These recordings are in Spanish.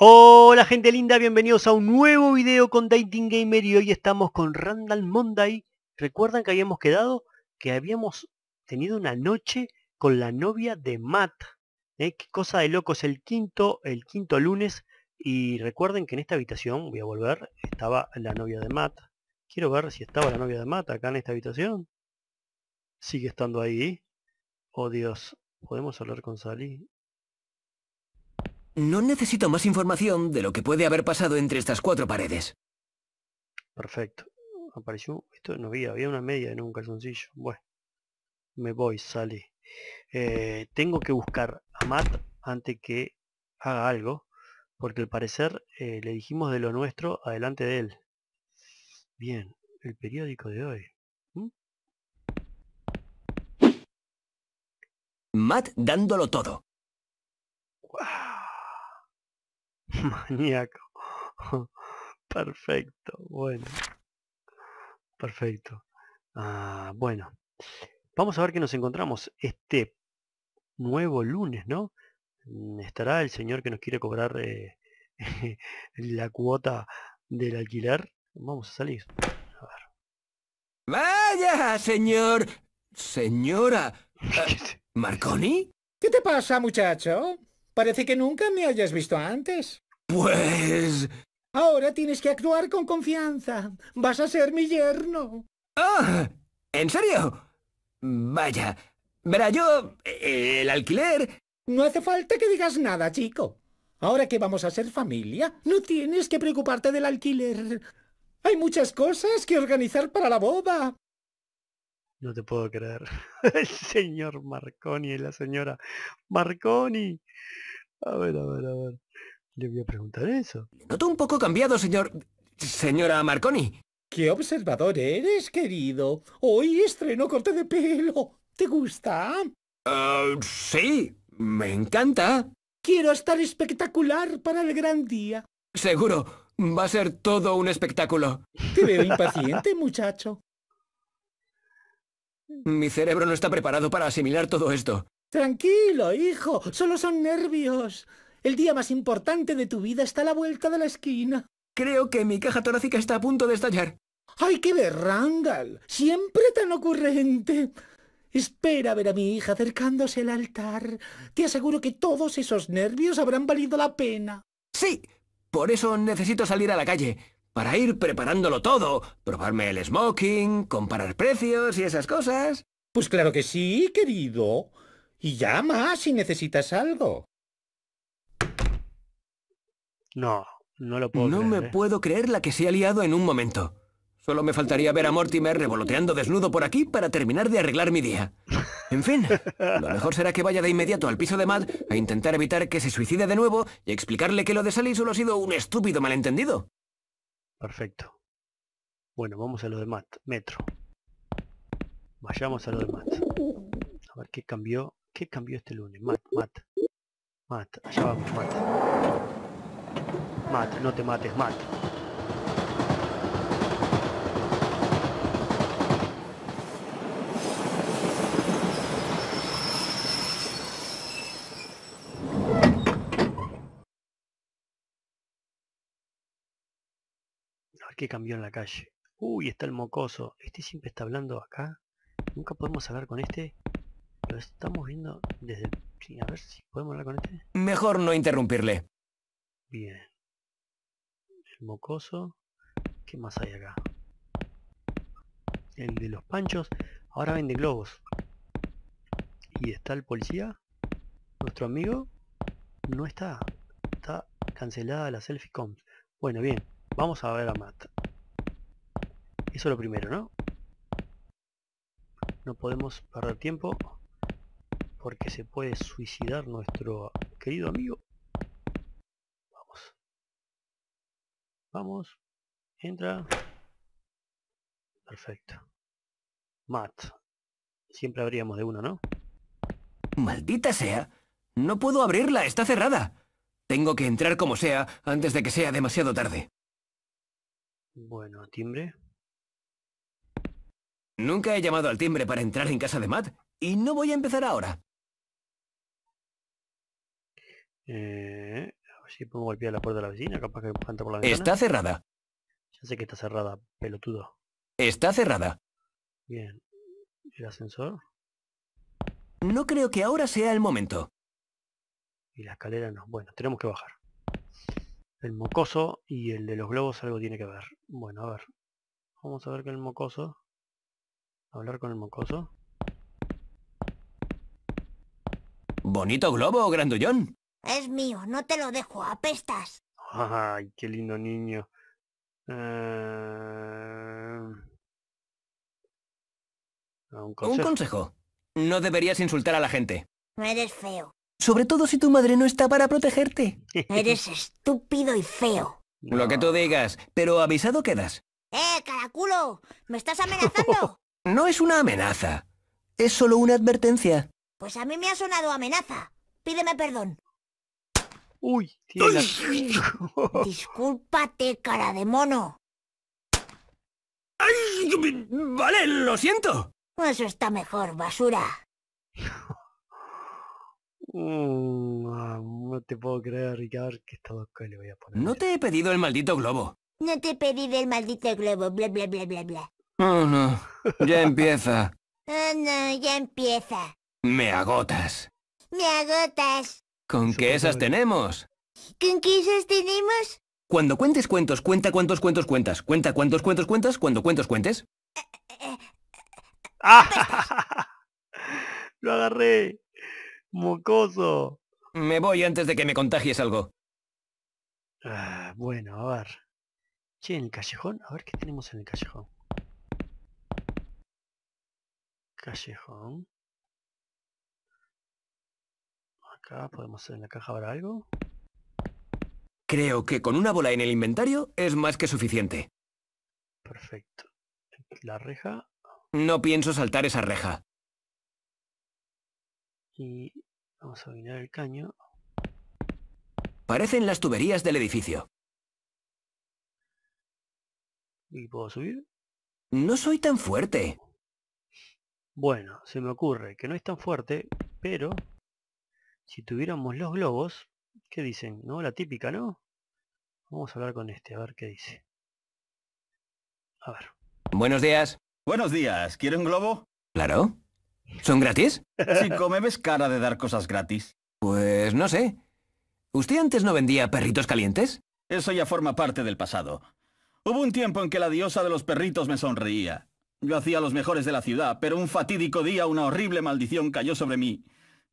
Hola gente linda, bienvenidos a un nuevo video con Dating Gamer y hoy estamos con Randall Monday. ¿Recuerdan que habíamos quedado? Que habíamos tenido una noche con la novia de Matt. ¿Eh? Qué cosa de locos es el quinto, el quinto lunes. Y recuerden que en esta habitación, voy a volver, estaba la novia de Matt. Quiero ver si estaba la novia de Matt acá en esta habitación. Sigue estando ahí. Oh Dios, ¿podemos hablar con Sally? No necesito más información de lo que puede haber pasado entre estas cuatro paredes. Perfecto. Apareció... Esto no había, había una media en un calzoncillo. Bueno. Me voy, sale. Eh, tengo que buscar a Matt antes que haga algo. Porque al parecer eh, le dijimos de lo nuestro adelante de él. Bien, el periódico de hoy. ¿Mm? Matt dándolo todo. Maníaco. Perfecto, bueno. Perfecto. Ah, bueno. Vamos a ver que nos encontramos este nuevo lunes, ¿no? Mm, ¿Estará el señor que nos quiere cobrar eh, la cuota del alquiler? Vamos a salir. A ver. Vaya, señor. Señora. Eh, ¿Marconi? ¿Qué te pasa, muchacho? Parece que nunca me hayas visto antes. Pues... Ahora tienes que actuar con confianza. Vas a ser mi yerno. ¡Ah! ¿En serio? Vaya. Verá, yo... el alquiler... No hace falta que digas nada, chico. Ahora que vamos a ser familia, no tienes que preocuparte del alquiler. Hay muchas cosas que organizar para la boda. No te puedo creer. El señor Marconi y la señora Marconi. A ver, a ver, a ver. Le voy a preguntar eso. noto un poco cambiado, señor... Señora Marconi. ¡Qué observador eres, querido! Hoy estreno corte de pelo. ¿Te gusta? Ah, sí, me encanta. Quiero estar espectacular para el gran día. Seguro, va a ser todo un espectáculo. Te veo impaciente, muchacho. Mi cerebro no está preparado para asimilar todo esto. Tranquilo, hijo. Solo son nervios. El día más importante de tu vida está a la vuelta de la esquina. Creo que mi caja torácica está a punto de estallar. ¡Ay, qué ver, Siempre tan ocurrente. Espera a ver a mi hija acercándose al altar. Te aseguro que todos esos nervios habrán valido la pena. Sí. Por eso necesito salir a la calle para ir preparándolo todo, probarme el smoking, comparar precios y esas cosas. Pues claro que sí, querido. Y llama si necesitas algo. No, no lo puedo No me ¿eh? puedo creer la que se ha liado en un momento. Solo me faltaría ver a Mortimer revoloteando desnudo por aquí para terminar de arreglar mi día. En fin, lo mejor será que vaya de inmediato al piso de Matt a intentar evitar que se suicide de nuevo y explicarle que lo de Sally solo ha sido un estúpido malentendido. Perfecto. Bueno, vamos a lo de mat, metro. Vayamos a lo de mat. A ver qué cambió. ¿Qué cambió este lunes? Mat, mat. Mat, allá vamos, mat. Mat, no te mates, mat. qué cambió en la calle. Uy, está el mocoso. Este siempre está hablando acá. Nunca podemos hablar con este. Lo estamos viendo desde a ver si podemos hablar con este. Mejor no interrumpirle. Bien. El mocoso. ¿Qué más hay acá? El de los panchos. Ahora vende globos. Y está el policía. Nuestro amigo. No está. Está cancelada la selfie comp. Bueno, bien. Vamos a ver a Matt. Eso es lo primero, ¿no? No podemos perder tiempo porque se puede suicidar nuestro querido amigo. Vamos. Vamos. Entra. Perfecto. Matt. Siempre habríamos de uno, ¿no? Maldita sea. No puedo abrirla, está cerrada. Tengo que entrar como sea antes de que sea demasiado tarde. Bueno, timbre. Nunca he llamado al timbre para entrar en casa de Matt y no voy a empezar ahora. Eh, a ver si puedo golpear la puerta de la vecina, capaz que por la ventana. Está cerrada. Ya sé que está cerrada, pelotudo. Está cerrada. Bien. ¿El ascensor? No creo que ahora sea el momento. Y la escalera no. Bueno, tenemos que bajar. El mocoso y el de los globos algo tiene que ver. Bueno, a ver. Vamos a ver que el mocoso. Hablar con el mocoso. ¿Bonito globo, grandullón? Es mío, no te lo dejo, apestas. Ay, qué lindo niño. Eh, ¿Un, consejo? ¿Un consejo? No deberías insultar a la gente. Eres feo. Sobre todo si tu madre no está para protegerte. Eres estúpido y feo. Lo que tú digas, pero avisado quedas. ¡Eh, caraculo! ¿Me estás amenazando? no es una amenaza. Es solo una advertencia. Pues a mí me ha sonado amenaza. Pídeme perdón. Uy, Discúlpate, cara de mono. vale, lo siento. Eso está mejor, basura. Mm, ah, no te puedo creer, que esta le voy a poner. No te he pedido el maldito globo. No te he pedido el maldito globo, bla bla bla bla bla. Oh no, ya empieza. oh no, ya empieza. Me agotas. Me agotas. ¿Con qué esas tenemos? ¿Con qué esas tenemos? Cuando cuentes cuentos, cuenta cuántos cuentos cuentas. Cuenta cuántos cuentos cuentas cuando cuentos cuentes. ¡Lo agarré! mocoso. Me voy antes de que me contagies algo. Ah, bueno, a ver. Che, en el callejón, a ver qué tenemos en el callejón. Callejón. Acá podemos hacer en la caja ahora algo. Creo que con una bola en el inventario es más que suficiente. Perfecto. La reja. No pienso saltar esa reja. Y vamos a mirar el caño. Parecen las tuberías del edificio. ¿Y puedo subir? No soy tan fuerte. Bueno, se me ocurre que no es tan fuerte, pero si tuviéramos los globos, ¿qué dicen? ¿No? La típica, ¿no? Vamos a hablar con este, a ver qué dice. A ver. Buenos días. Buenos días. ¿Quiere un globo? Claro. ¿Son gratis? Si me ves cara de dar cosas gratis. Pues no sé. ¿Usted antes no vendía perritos calientes? Eso ya forma parte del pasado. Hubo un tiempo en que la diosa de los perritos me sonreía. Yo hacía los mejores de la ciudad, pero un fatídico día una horrible maldición cayó sobre mí.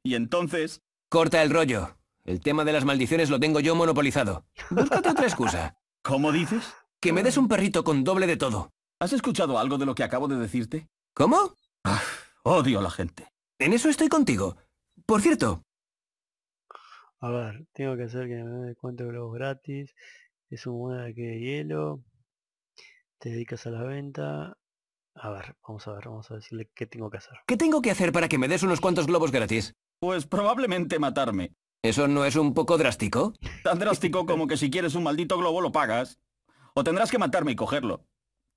Y entonces... Corta el rollo. El tema de las maldiciones lo tengo yo monopolizado. Búscate otra excusa. ¿Cómo dices? Que me des un perrito con doble de todo. ¿Has escuchado algo de lo que acabo de decirte? ¿Cómo? Ah. Odio a la gente. En eso estoy contigo. Por cierto. A ver, tengo que hacer que me dé cuántos globos gratis. Es un moneda que de hielo. Te dedicas a la venta. A ver, vamos a ver, vamos a decirle qué tengo que hacer. ¿Qué tengo que hacer para que me des unos cuantos globos gratis? Pues probablemente matarme. ¿Eso no es un poco drástico? Tan drástico como que si quieres un maldito globo lo pagas. O tendrás que matarme y cogerlo.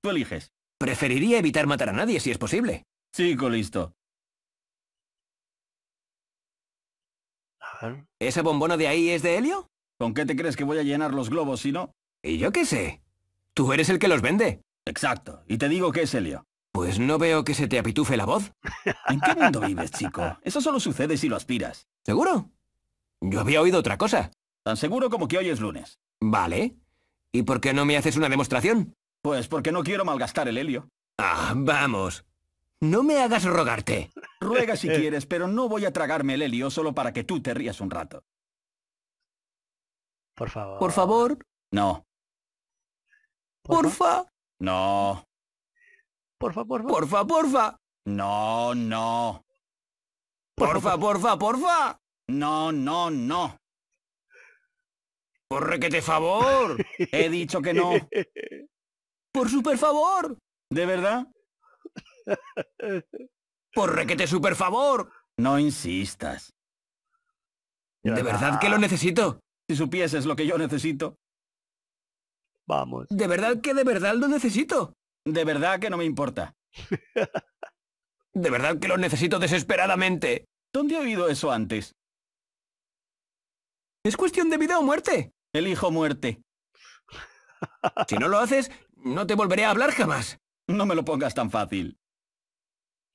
Tú eliges. Preferiría evitar matar a nadie si es posible. Chico listo. ¿Esa bombona ¿Ese de ahí es de helio? ¿Con qué te crees que voy a llenar los globos si no? ¿Y yo qué sé? Tú eres el que los vende. Exacto, y te digo que es helio. Pues no veo que se te apitufe la voz. ¿En qué mundo vives, chico? Eso solo sucede si lo aspiras. ¿Seguro? Yo había oído otra cosa. Tan seguro como que hoy es lunes. Vale. ¿Y por qué no me haces una demostración? Pues porque no quiero malgastar el helio. Ah, vamos. No me hagas rogarte. Ruega si eh. quieres, pero no voy a tragarme el helio solo para que tú te rías un rato. Por favor. Por favor. No. Porfa. No. Por favor. Porfa, porfa. No, no. favor, porfa, porfa. No, no, no. Corre que te favor. He dicho que no. Por super favor. ¿De verdad? ¡Por requete super favor! No insistas. ¿De verdad que lo necesito? Si supieses lo que yo necesito. Vamos. ¿De verdad que de verdad lo necesito? De verdad que no me importa. de verdad que lo necesito desesperadamente. ¿Dónde he oído eso antes? Es cuestión de vida o muerte. Elijo muerte. Si no lo haces, no te volveré a hablar jamás. No me lo pongas tan fácil.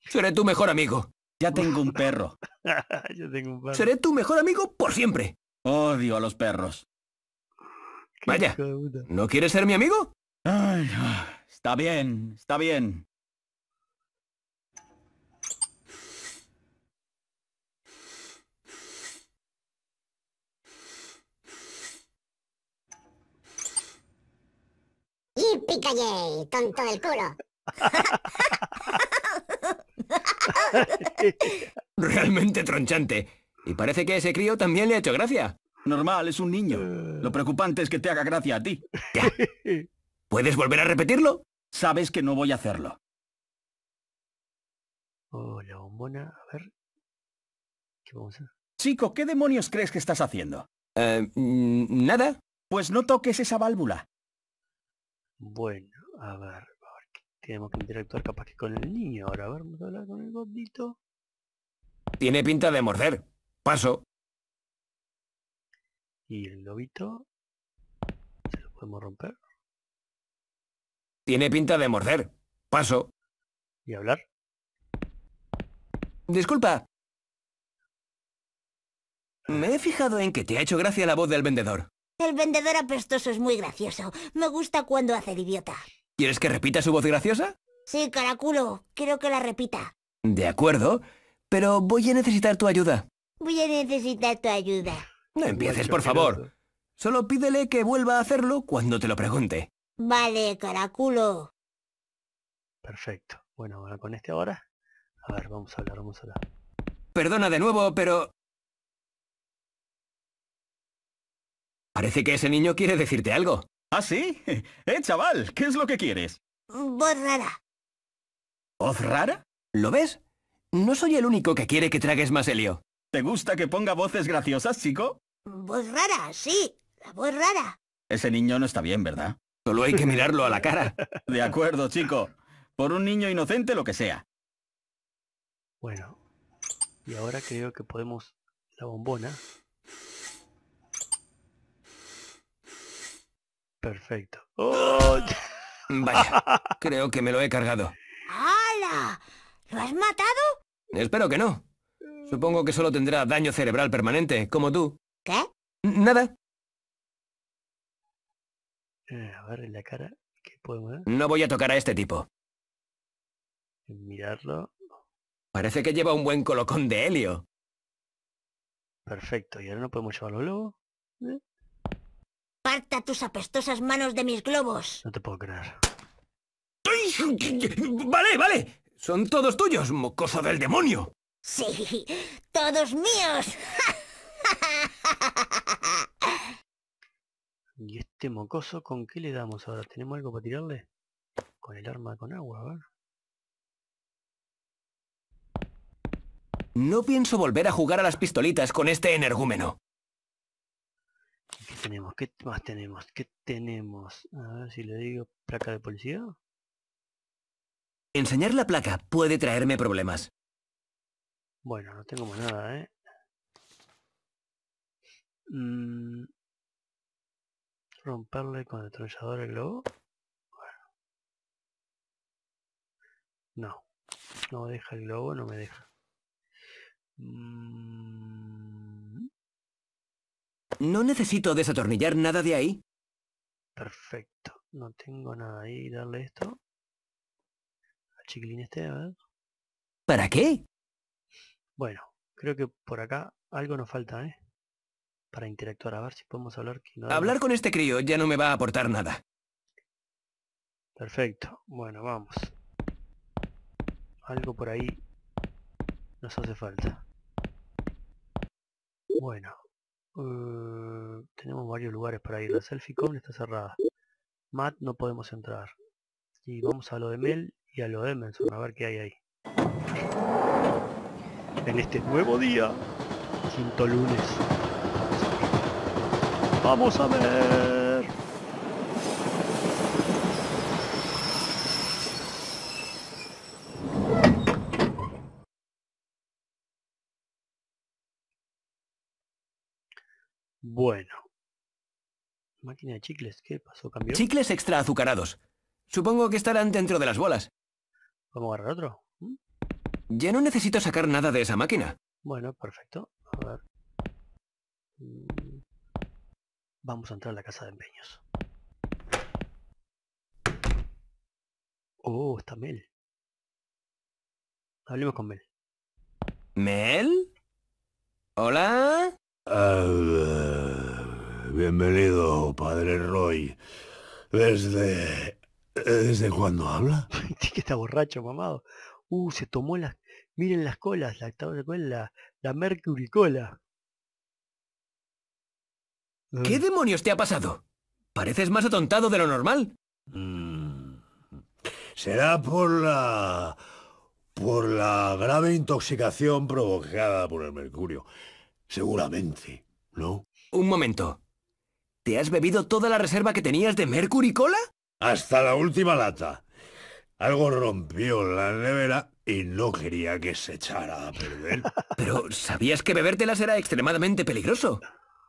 Seré tu mejor amigo. Ya tengo un perro. tengo un perro. Seré tu mejor amigo por siempre. Odio a los perros. Vaya, ¿no quieres ser mi amigo? Ay, está bien, está bien. Y pica tonto del culo. Realmente tronchante. Y parece que ese crío también le ha hecho gracia. Normal, es un niño. Eh. Lo preocupante es que te haga gracia a ti. ¿Puedes volver a repetirlo? Sabes que no voy a hacerlo. Hola, a ver. ¿Qué vamos a hacer? Chico, ¿qué demonios crees que estás haciendo? Eh, mm, nada. Pues no toques esa válvula. Bueno, a ver. Tenemos que interactuar capaz que con el niño ahora. vamos a hablar con el gordito. Tiene pinta de morder. Paso. Y el lobito. ¿Se lo podemos romper? Tiene pinta de morder. Paso. ¿Y hablar? Disculpa. Me he fijado en que te ha hecho gracia la voz del vendedor. El vendedor apestoso es muy gracioso. Me gusta cuando hace de idiota. ¿Quieres que repita su voz graciosa? Sí, Caraculo, quiero que la repita. De acuerdo, pero voy a necesitar tu ayuda. Voy a necesitar tu ayuda. No empieces, por favor. Solo pídele que vuelva a hacerlo cuando te lo pregunte. Vale, Caraculo. Perfecto. Bueno, ahora con este ahora. A ver, vamos a hablar, vamos a hablar. Perdona de nuevo, pero... Parece que ese niño quiere decirte algo. ¿Ah, sí? ¡Eh, chaval! ¿Qué es lo que quieres? Voz rara. ¿Voz rara? ¿Lo ves? No soy el único que quiere que tragues más helio. ¿Te gusta que ponga voces graciosas, chico? Voz rara, sí. La voz rara. Ese niño no está bien, ¿verdad? Solo hay que mirarlo a la cara. De acuerdo, chico. Por un niño inocente, lo que sea. Bueno. Y ahora creo que podemos... La bombona. Perfecto. Vaya, creo que me lo he cargado. ¡Hala! ¿Lo has matado? Espero que no. Supongo que solo tendrá daño cerebral permanente, como tú. ¿Qué? Nada. Eh, a ver, en la cara, ¿qué No voy a tocar a este tipo. Mirarlo. Parece que lleva un buen colocón de helio. Perfecto, ¿y ahora no podemos llevarlo luego? Eh. Aparta tus apestosas manos de mis globos. No te puedo creer. Vale, vale. Son todos tuyos, mocoso del demonio. Sí, todos míos. ¿Y este mocoso con qué le damos ahora? ¿Tenemos algo para tirarle? Con el arma con agua, a ver. No pienso volver a jugar a las pistolitas con este energúmeno tenemos? ¿Qué más tenemos? ¿Qué tenemos? A ver si le digo placa de policía. Enseñar la placa puede traerme problemas. Bueno, no tengo más nada, ¿eh? Mm. Romperle con desarrollador el globo Bueno. No. No deja el globo, no me deja. Mm. No necesito desatornillar nada de ahí. Perfecto. No tengo nada ahí. Darle esto. Al chiquilín este, a ver. ¿Para qué? Bueno, creo que por acá algo nos falta, ¿eh? Para interactuar. A ver si podemos hablar. hablar con este crío ya no me va a aportar nada. Perfecto. Bueno, vamos. Algo por ahí nos hace falta. Bueno, eh, tenemos varios lugares para ir. La selfie con está cerrada. Matt no podemos entrar. Y vamos a lo de Mel y a lo de Emerson a ver qué hay ahí. En este nuevo día, quinto lunes. Vamos a ver. Bueno. Máquina de chicles, ¿qué pasó? ¿Cambió? Chicles extra azucarados. Supongo que estarán dentro de las bolas. a agarrar otro? ¿Mm? Ya no necesito sacar nada de esa máquina. Bueno, perfecto. A ver. Mm. Vamos a entrar a la casa de empeños. Oh, está Mel. Hablemos con Mel. ¿Mel? ¿Hola? Ah, bienvenido, padre Roy. ¿Desde, desde cuándo habla? sí que está borracho, mamado. Uh, se tomó la... Miren las colas, la, la, la Mercury ¿Qué mm. demonios te ha pasado? Pareces más atontado de lo normal. Mm. Será por la... por la grave intoxicación provocada por el mercurio. Seguramente, ¿no? Un momento. ¿Te has bebido toda la reserva que tenías de Mercury Cola? Hasta la última lata. Algo rompió la nevera y no quería que se echara a perder. Pero sabías que bebértelas era extremadamente peligroso.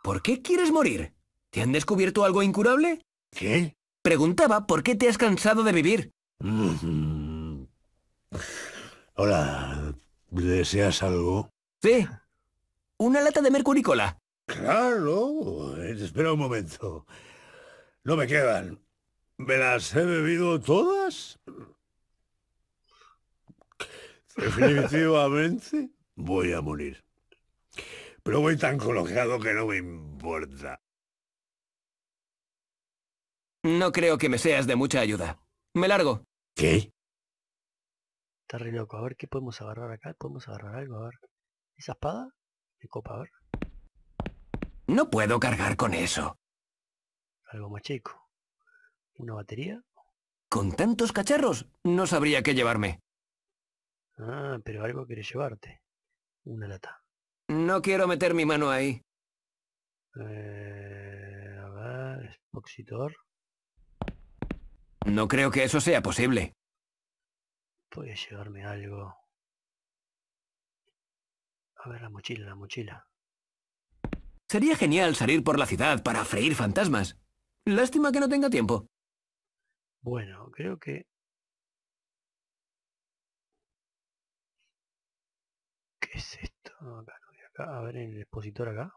¿Por qué quieres morir? ¿Te han descubierto algo incurable? ¿Qué? Preguntaba por qué te has cansado de vivir. Mm-hmm. Hola, ¿deseas algo? Sí, una lata de mercuricola. Claro. Eh, espera un momento. No me quedan. ¿Me las he bebido todas? Definitivamente voy a morir. Pero voy tan colocado que no me importa. No creo que me seas de mucha ayuda. Me largo. ¿Qué? Está re A ver qué podemos agarrar acá. Podemos agarrar algo. A ver. ¿Esa espada? copador. No puedo cargar con eso. Algo más chico. ¿Una batería? Con tantos cacharros, no sabría qué llevarme. Ah, pero algo quieres llevarte. Una lata. No quiero meter mi mano ahí. Eh, a ver, No creo que eso sea posible. Puede llevarme algo. A ver la mochila, la mochila. Sería genial salir por la ciudad para freír fantasmas. Lástima que no tenga tiempo. Bueno, creo que... ¿Qué es esto? A ver, en el expositor acá.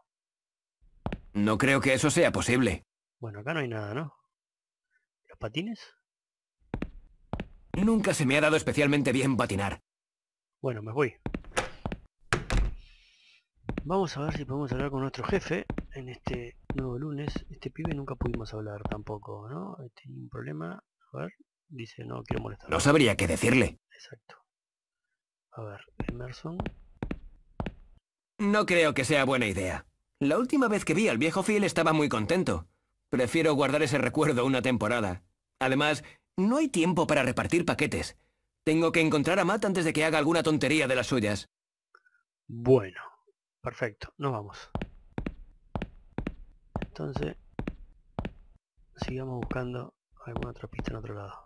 No creo que eso sea posible. Bueno, acá no hay nada, ¿no? ¿Los patines? Nunca se me ha dado especialmente bien patinar. Bueno, me voy. Vamos a ver si podemos hablar con nuestro jefe en este nuevo lunes. Este pibe nunca pudimos hablar tampoco, ¿no? Tiene este, un problema. A ver, dice, no quiero molestar. No sabría qué decirle. Exacto. A ver, Emerson. No creo que sea buena idea. La última vez que vi al viejo Phil estaba muy contento. Prefiero guardar ese recuerdo una temporada. Además, no hay tiempo para repartir paquetes. Tengo que encontrar a Matt antes de que haga alguna tontería de las suyas. Bueno, Perfecto, nos vamos. Entonces, sigamos buscando alguna otra pista en otro lado.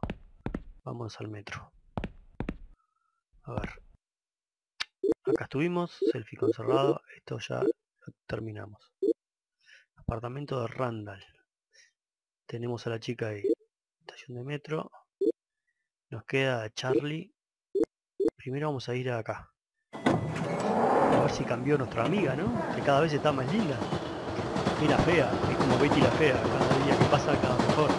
Vamos al metro. A ver. Acá estuvimos, selfie conservado, esto ya lo terminamos. Apartamento de Randall. Tenemos a la chica ahí. Estación de metro. Nos queda Charlie. Primero vamos a ir acá ver si cambió nuestra amiga, ¿no? Que cada vez está más linda. Mira, fea, es como Betty la fea, cada día que pasa cada mejor.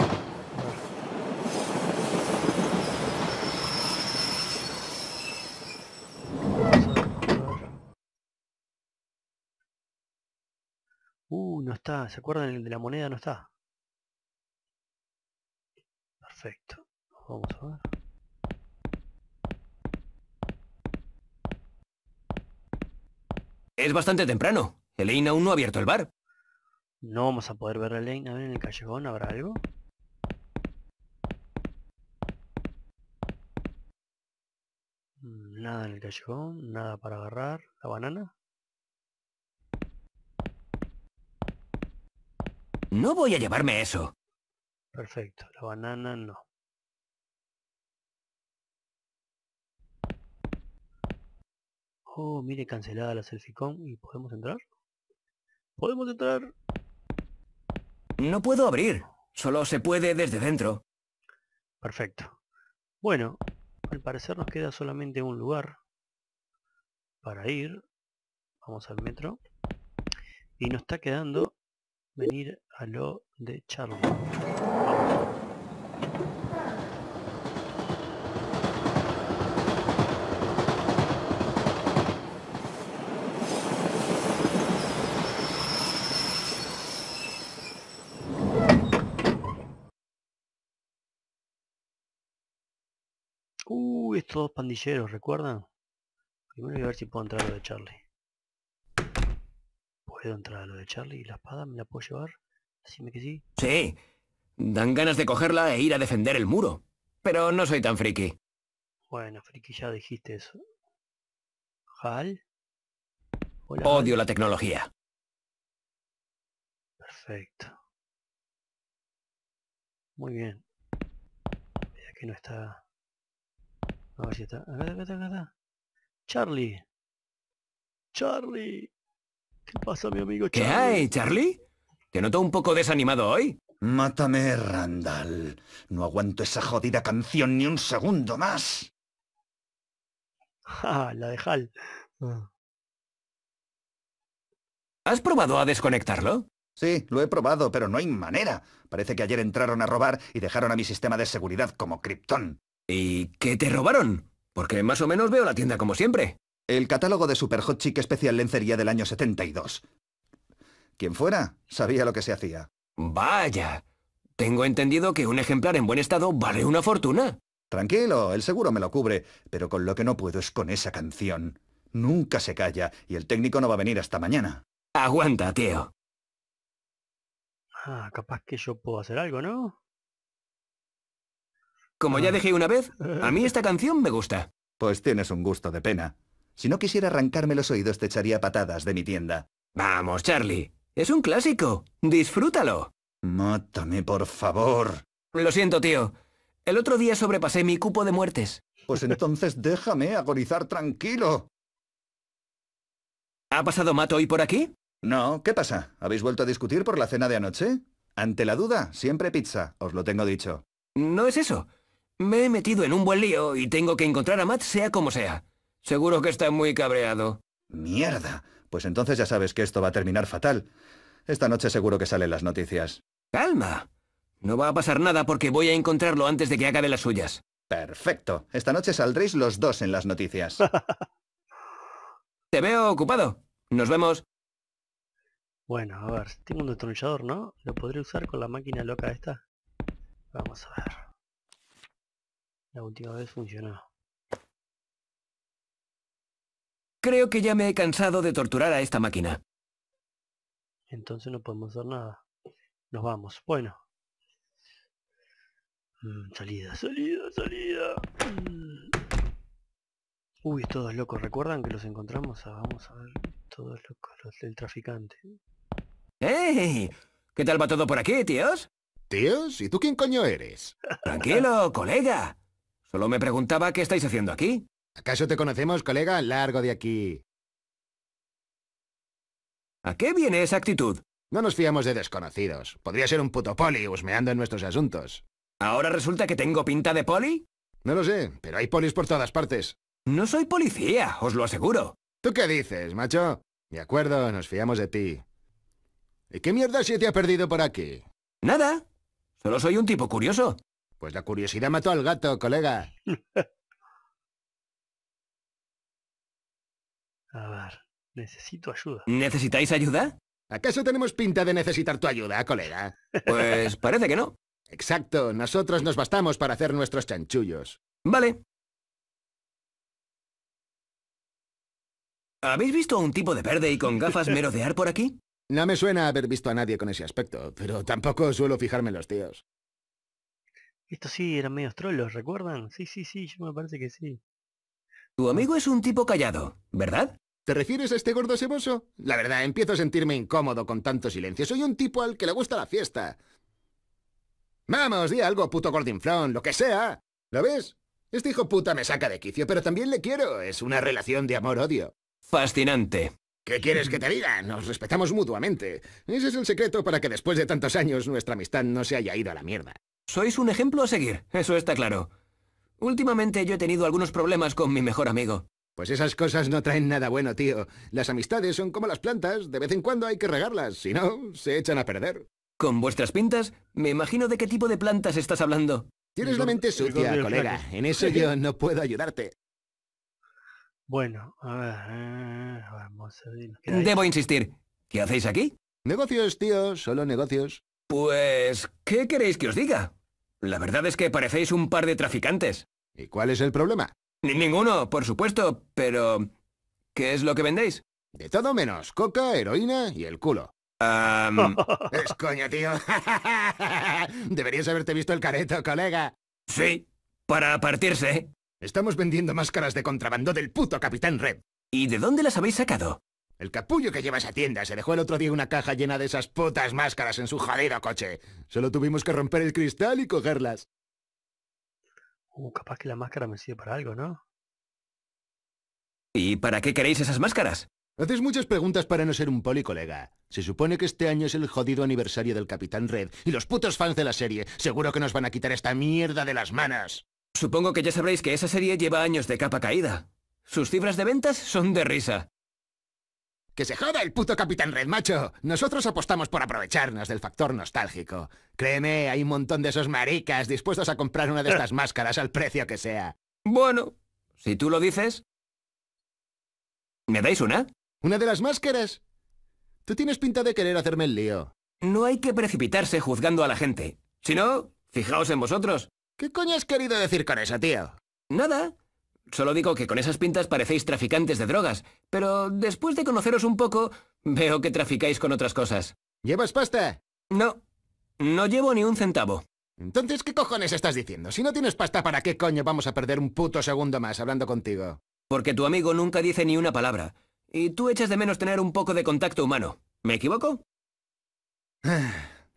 Uh, no está, ¿se acuerdan? El de la moneda no está. Perfecto. Vamos a ver. Es bastante temprano. Elena aún no ha abierto el bar. No vamos a poder ver a Elaine. en el callejón habrá algo. Mm, nada en el callejón, nada para agarrar. La banana. No voy a llevarme eso. Perfecto, la banana no. Oh, mire, cancelada la con, ¿Y podemos entrar? ¿Podemos entrar? No puedo abrir. Solo se puede desde dentro. Perfecto. Bueno, al parecer nos queda solamente un lugar para ir. Vamos al metro. Y nos está quedando venir a lo de Charlie. todos pandilleros, ¿recuerdan? Primero voy a ver si puedo entrar a lo de Charlie. Puedo entrar a lo de Charlie y la espada me la puedo llevar. ¿Así que sí. Sí. Dan ganas de cogerla e ir a defender el muro. Pero no soy tan friki. Bueno, friki, ya dijiste eso. ¿Hal? Odio la tecnología. Perfecto. Muy bien. Ya que no está... A ver si está. Charlie. Charlie. ¿Qué pasa, mi amigo Charlie? ¿Qué hay, Charlie? ¿Te noto un poco desanimado hoy? Mátame, Randall. No aguanto esa jodida canción ni un segundo más. Ja, ah, la de Hal. Ah. ¿Has probado a desconectarlo? Sí, lo he probado, pero no hay manera. Parece que ayer entraron a robar y dejaron a mi sistema de seguridad como Krypton. ¿Y qué te robaron? Porque más o menos veo la tienda como siempre. El catálogo de Super Hot Chic Especial Lencería del año 72. Quien fuera, sabía lo que se hacía. Vaya. Tengo entendido que un ejemplar en buen estado vale una fortuna. Tranquilo, el seguro me lo cubre, pero con lo que no puedo es con esa canción. Nunca se calla, y el técnico no va a venir hasta mañana. Aguanta, tío. Ah, capaz que yo puedo hacer algo, ¿no? Como ya ah. dejé una vez, a mí esta canción me gusta. Pues tienes un gusto de pena. Si no quisiera arrancarme los oídos te echaría patadas de mi tienda. Vamos, Charlie. Es un clásico. Disfrútalo. Mátame, por favor. Lo siento, tío. El otro día sobrepasé mi cupo de muertes. Pues entonces déjame agonizar tranquilo. ¿Ha pasado mato hoy por aquí? No, ¿qué pasa? ¿Habéis vuelto a discutir por la cena de anoche? Ante la duda, siempre pizza, os lo tengo dicho. No es eso. Me he metido en un buen lío y tengo que encontrar a Matt sea como sea. Seguro que está muy cabreado. Mierda. Pues entonces ya sabes que esto va a terminar fatal. Esta noche seguro que salen las noticias. Calma. No va a pasar nada porque voy a encontrarlo antes de que acabe las suyas. Perfecto. Esta noche saldréis los dos en las noticias. Te veo ocupado. Nos vemos. Bueno, a ver, tengo un destronchador, ¿no? ¿Lo podré usar con la máquina loca esta? Vamos a ver. La última vez funcionó. Creo que ya me he cansado de torturar a esta máquina. Entonces no podemos hacer nada. Nos vamos. Bueno. Mm, salida, salida, salida. Mm. Uy, todos locos. ¿Recuerdan que los encontramos? Ah, vamos a ver. Todos locos, los del traficante. ¡Ey! ¿Qué tal va todo por aquí, tíos? ¿Tíos? ¿Y tú quién coño eres? Tranquilo, colega. Solo me preguntaba qué estáis haciendo aquí. ¿Acaso te conocemos, colega? Largo de aquí. ¿A qué viene esa actitud? No nos fiamos de desconocidos. Podría ser un puto poli husmeando en nuestros asuntos. ¿Ahora resulta que tengo pinta de poli? No lo sé, pero hay polis por todas partes. No soy policía, os lo aseguro. ¿Tú qué dices, macho? De acuerdo, nos fiamos de ti. ¿Y qué mierda se te ha perdido por aquí? Nada. Solo soy un tipo curioso. Pues la curiosidad mató al gato, colega. A ver, necesito ayuda. ¿Necesitáis ayuda? ¿Acaso tenemos pinta de necesitar tu ayuda, colega? Pues parece que no. Exacto, nosotros nos bastamos para hacer nuestros chanchullos. Vale. ¿Habéis visto a un tipo de verde y con gafas merodear por aquí? No me suena haber visto a nadie con ese aspecto, pero tampoco suelo fijarme en los tíos. Estos sí eran medios trolos, ¿recuerdan? Sí, sí, sí, yo me parece que sí. Tu amigo es un tipo callado, ¿verdad? ¿Te refieres a este gordo seboso? La verdad, empiezo a sentirme incómodo con tanto silencio. Soy un tipo al que le gusta la fiesta. Vamos, di algo, puto gordinflón, lo que sea. ¿Lo ves? Este hijo puta me saca de quicio, pero también le quiero. Es una relación de amor-odio. Fascinante. ¿Qué quieres que te diga? Nos respetamos mutuamente. Ese es el secreto para que después de tantos años nuestra amistad no se haya ido a la mierda. Sois un ejemplo a seguir, eso está claro. Últimamente yo he tenido algunos problemas con mi mejor amigo. Pues esas cosas no traen nada bueno, tío. Las amistades son como las plantas, de vez en cuando hay que regarlas, si no, se echan a perder. Con vuestras pintas, me imagino de qué tipo de plantas estás hablando. Tienes la mente sucia, colega. En eso yo no puedo ayudarte. Bueno, eh, vamos a Debo insistir. ¿Qué hacéis aquí? Negocios, tío, solo negocios. Pues, ¿qué queréis que os diga? La verdad es que parecéis un par de traficantes. ¿Y cuál es el problema? ninguno, por supuesto, pero... ¿Qué es lo que vendéis? De todo menos coca, heroína y el culo. Um... es coño, tío. Deberías haberte visto el careto, colega. Sí, para partirse. ¿eh? Estamos vendiendo máscaras de contrabando del puto Capitán Red. ¿Y de dónde las habéis sacado? El capullo que lleva esa tienda se dejó el otro día una caja llena de esas putas máscaras en su jodido coche. Solo tuvimos que romper el cristal y cogerlas. Uh, capaz que la máscara me sirve para algo, ¿no? ¿Y para qué queréis esas máscaras? Haces muchas preguntas para no ser un poli, colega. Se supone que este año es el jodido aniversario del Capitán Red y los putos fans de la serie seguro que nos van a quitar esta mierda de las manos. Supongo que ya sabréis que esa serie lleva años de capa caída. Sus cifras de ventas son de risa. ¡Que se joda el puto Capitán Red, macho! Nosotros apostamos por aprovecharnos del factor nostálgico. Créeme, hay un montón de esos maricas dispuestos a comprar una de estas máscaras al precio que sea. Bueno, si tú lo dices... ¿Me dais una? ¿Una de las máscaras? Tú tienes pinta de querer hacerme el lío. No hay que precipitarse juzgando a la gente. Si no, fijaos en vosotros. ¿Qué coño has querido decir con eso, tío? Nada. Solo digo que con esas pintas parecéis traficantes de drogas, pero después de conoceros un poco, veo que traficáis con otras cosas. ¿Llevas pasta? No, no llevo ni un centavo. Entonces, ¿qué cojones estás diciendo? Si no tienes pasta, ¿para qué coño vamos a perder un puto segundo más hablando contigo? Porque tu amigo nunca dice ni una palabra. Y tú echas de menos tener un poco de contacto humano. ¿Me equivoco?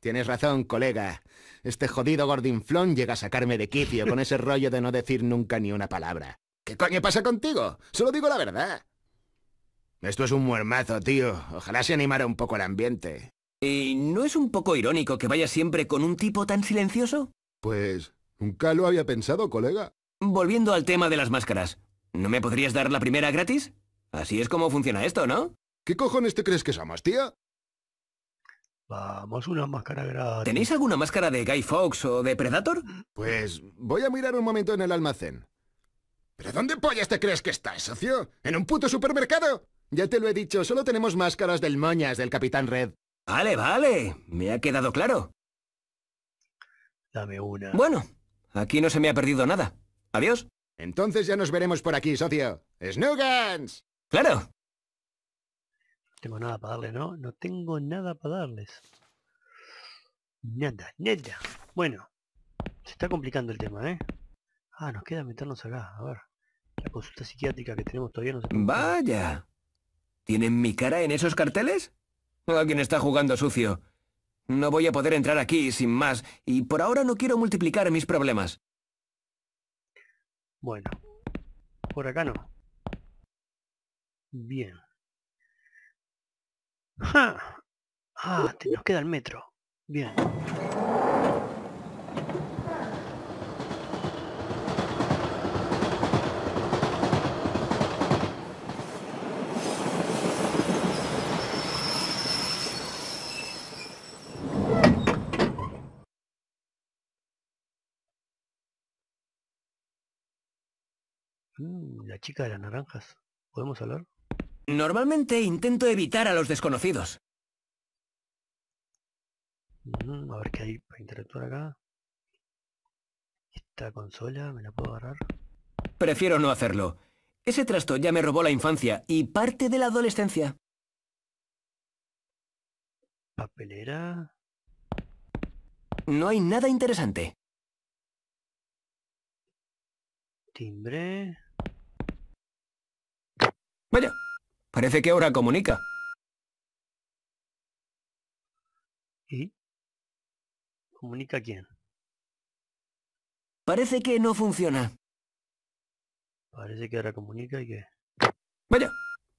Tienes razón, colega. Este jodido gordinflón llega a sacarme de quicio con ese rollo de no decir nunca ni una palabra. ¿Qué coño pasa contigo? Solo digo la verdad. Esto es un muermazo, tío. Ojalá se animara un poco el ambiente. ¿Y no es un poco irónico que vaya siempre con un tipo tan silencioso? Pues nunca lo había pensado, colega. Volviendo al tema de las máscaras, ¿no me podrías dar la primera gratis? Así es como funciona esto, ¿no? ¿Qué cojones te crees que somos, tía? Vamos, una máscara gratis. ¿Tenéis alguna máscara de Guy Fox o de Predator? Pues voy a mirar un momento en el almacén. ¿Pero dónde pollas te crees que estás, socio? ¿En un puto supermercado? Ya te lo he dicho, solo tenemos máscaras del moñas del Capitán Red. Vale, vale. Me ha quedado claro. Dame una. Bueno, aquí no se me ha perdido nada. Adiós. Entonces ya nos veremos por aquí, socio. ¡Snoogans! ¡Claro! No tengo nada para darle, ¿no? No tengo nada para darles. Nada, nada. Bueno, se está complicando el tema, ¿eh? Ah, nos queda meternos acá, a ver. La consulta psiquiátrica que tenemos todavía no se... ¡Vaya! ¿Tienen mi cara en esos carteles? Alguien está jugando sucio. No voy a poder entrar aquí, sin más, y por ahora no quiero multiplicar mis problemas. Bueno, por acá no. Bien. ¡Ja! Ah, te nos queda el metro. Bien. Mm, la chica de las naranjas. ¿Podemos hablar? Normalmente intento evitar a los desconocidos. Mm, a ver qué hay para interactuar acá. Esta consola, ¿me la puedo agarrar? Prefiero no hacerlo. Ese trasto ya me robó la infancia y parte de la adolescencia. Papelera. No hay nada interesante. Timbre. Vaya, parece que ahora comunica. ¿Y? ¿Comunica quién? Parece que no funciona. Parece que ahora comunica y que... Vaya,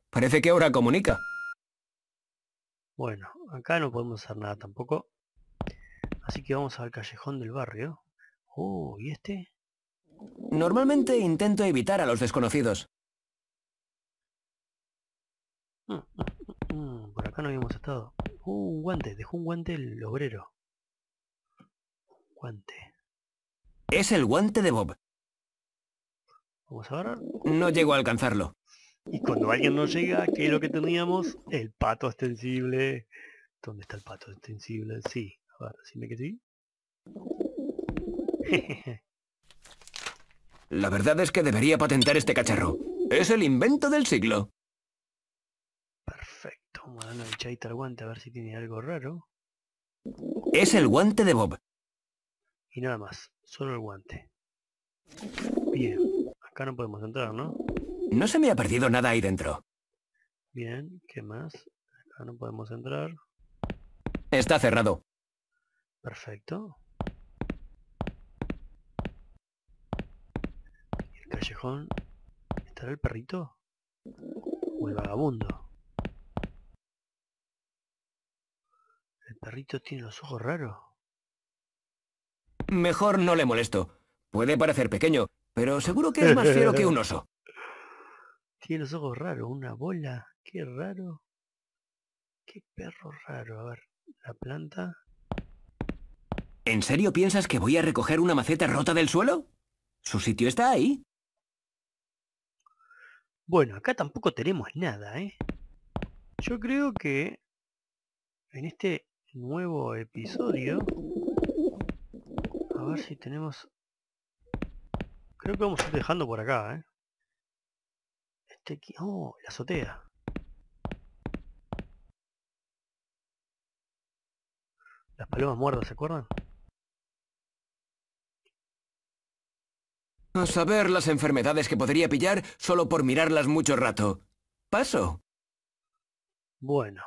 parece que ahora comunica. Bueno, acá no podemos hacer nada tampoco. Así que vamos al callejón del barrio. Oh, ¿y este? Normalmente intento evitar a los desconocidos. Mm, mm, mm, por acá no habíamos estado. Uh, un guante, dejó un guante el obrero. Un guante. Es el guante de Bob. Vamos a ver. No llego a alcanzarlo. Y cuando alguien no llega, ¿qué es lo que teníamos? El pato extensible. ¿Dónde está el pato extensible? Sí. A ver, sí. La verdad es que debería patentar este cacharro. Es el invento del siglo. Vamos a darle el al guante a ver si tiene algo raro. Es el guante de Bob. Y nada más, solo el guante. Bien, acá no podemos entrar, ¿no? No se me ha perdido nada ahí dentro. Bien, ¿qué más? Acá no podemos entrar. Está cerrado. Perfecto. el callejón? ¿Estará el perrito? ¿O el vagabundo? perrito tiene los ojos raros. Mejor no le molesto. Puede parecer pequeño, pero seguro que es más fiero que un oso. Tiene los ojos raros, una bola. Qué raro. Qué perro raro. A ver, la planta. ¿En serio piensas que voy a recoger una maceta rota del suelo? Su sitio está ahí. Bueno, acá tampoco tenemos nada, ¿eh? Yo creo que en este nuevo episodio. A ver si tenemos... Creo que vamos a ir dejando por acá, ¿eh? Este aquí... ¡Oh! La azotea. Las palomas muertas, ¿se acuerdan? A saber las enfermedades que podría pillar solo por mirarlas mucho rato. Paso. Bueno,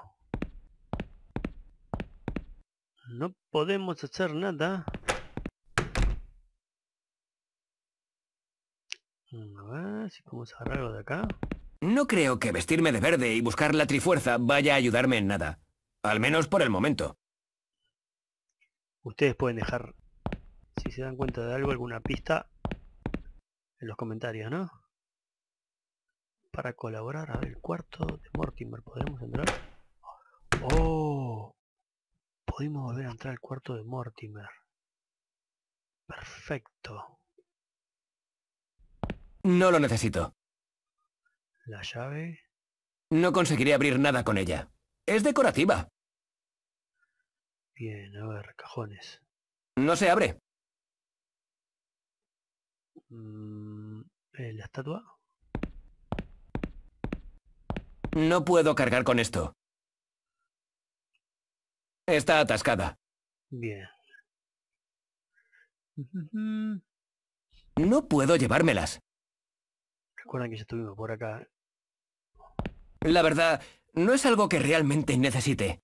no podemos hacer nada. Mm, a ver algo de acá. No creo que vestirme de verde y buscar la trifuerza vaya a ayudarme en nada. Al menos por el momento. Ustedes pueden dejar, si se dan cuenta de algo, alguna pista en los comentarios, ¿no? Para colaborar, a ver, el cuarto de Mortimer, ¿podemos entrar? ¡Oh! Pudimos volver a entrar al cuarto de Mortimer. Perfecto. No lo necesito. ¿La llave? No conseguiré abrir nada con ella. Es decorativa. Bien, a ver, cajones. No se abre. Mm, ¿eh, ¿La estatua? No puedo cargar con esto. Está atascada. Bien. No puedo llevármelas. Recuerdan que ya estuvimos por acá. La verdad, no es algo que realmente necesite.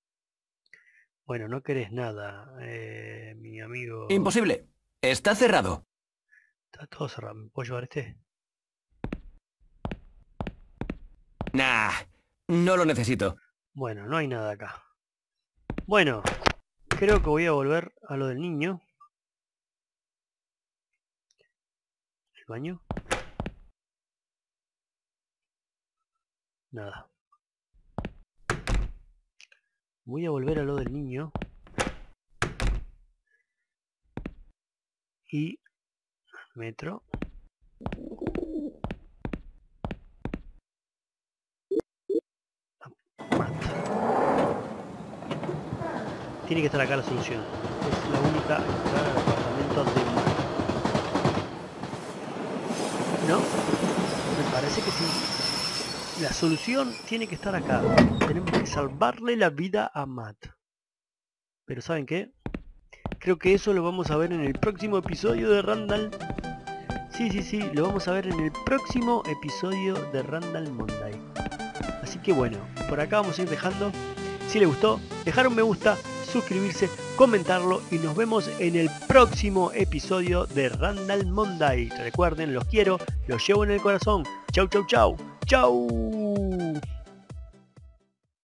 Bueno, no querés nada, eh, mi amigo. Imposible. Está cerrado. Está todo cerrado. ¿Me puedo llevar este? Nah, no lo necesito. Bueno, no hay nada acá. Bueno, creo que voy a volver a lo del niño. El baño. Nada. Voy a volver a lo del niño. Y... Metro. Tiene que estar acá la solución. Es la única entrada al apartamento de Matt. ¿No? Me parece que sí. La solución tiene que estar acá. Tenemos que salvarle la vida a Matt. Pero ¿saben qué? Creo que eso lo vamos a ver en el próximo episodio de Randall. Sí, sí, sí, lo vamos a ver en el próximo episodio de Randall Monday. Así que bueno, por acá vamos a ir dejando. Si les gustó, dejaron un me gusta, suscribirse, comentarlo y nos vemos en el próximo episodio de Randall Monday. Recuerden, los quiero, los llevo en el corazón. Chau, chau, chau. Chau.